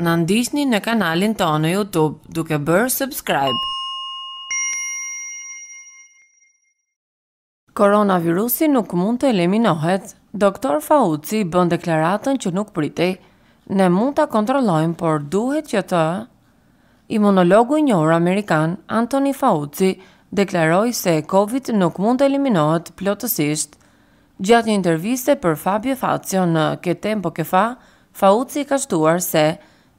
Në ndisni në kanalin të në Youtube duke bërë subscribe. Koronavirusi nuk mund të eliminohet. Doktor Fauci bën deklaratën që nuk pritej. Ne mund të kontrollojmë, por duhet që të... Imunologu i njohur Amerikan, Anthony Fauci, deklaroi se COVID nuk mund të eliminohet plotësisht. Gjatë një interviste për Fabio Fazio në Ketempo Kefa, Fauci ka shtuar se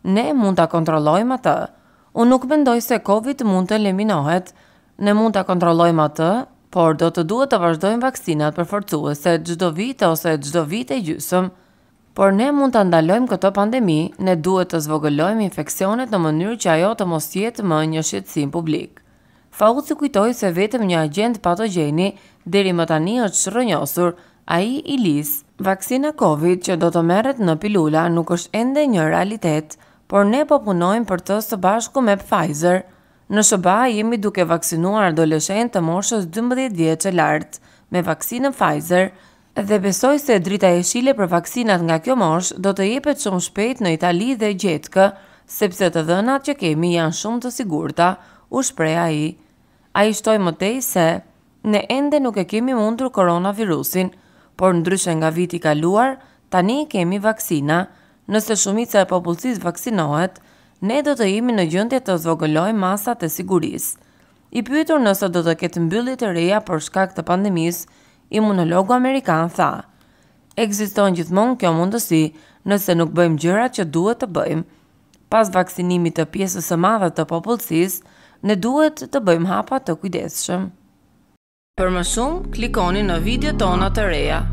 ne mund ta kontrollojmë atë. Unë nuk mendoj se Covid mund të eliminohet. Ne mund ta kontrollojmë atë, por do të duhet të vazhdojmë vaksinat përforcuese çdo vit ose çdo vit e gjysmë. Por ne mund të ndalojmë këto pandemi, ne duhet të zvogëlojmë infekcionet në mënyrë që ajo të mos jetë më një shqetsim publik. Fauci kujtoi se vetëm një agent patogjeni deri më tani është shërënjosur, ai i lis. Vaksina Covid që do të merret në pilula nuk është ende një realitet por ne po punojmë për të së bashku me Pfizer. Në shëba jemi duke vaksinuar adoleshen të moshës 12 vjeqe lartë me vaksinën Pfizer dhe besoj se drita e shile për vaksinat nga kjo mosh do të jepet shumë shpejt në Itali dhe Gjetkë, sepse të dhënat që kemi janë shumë të sigurta, u shpreja i. A i shtoj më tej se, ne ende nuk e kemi mundur koronavirusin, por ndryshe nga viti kaluar, tani kemi vaksina, Nëse shumica e popullësis vaksinohet, ne do të jemi në gjendje të zvogëlojmë masat e sigurisë. I pyetur nëse do të ketë mbyllje të reja për shkak të pandemisë, imunologu amerikan tha: "Ekziston gjithmonë kjo mundësi nëse nuk bëjmë gjërat që duhet të bëjmë. Pas vaksinimit të pjesës së madhe të popullsisë, ne duhet të bëjmë hapa të kujdesshëm." Për më shumë, klikoni në video tona të reja.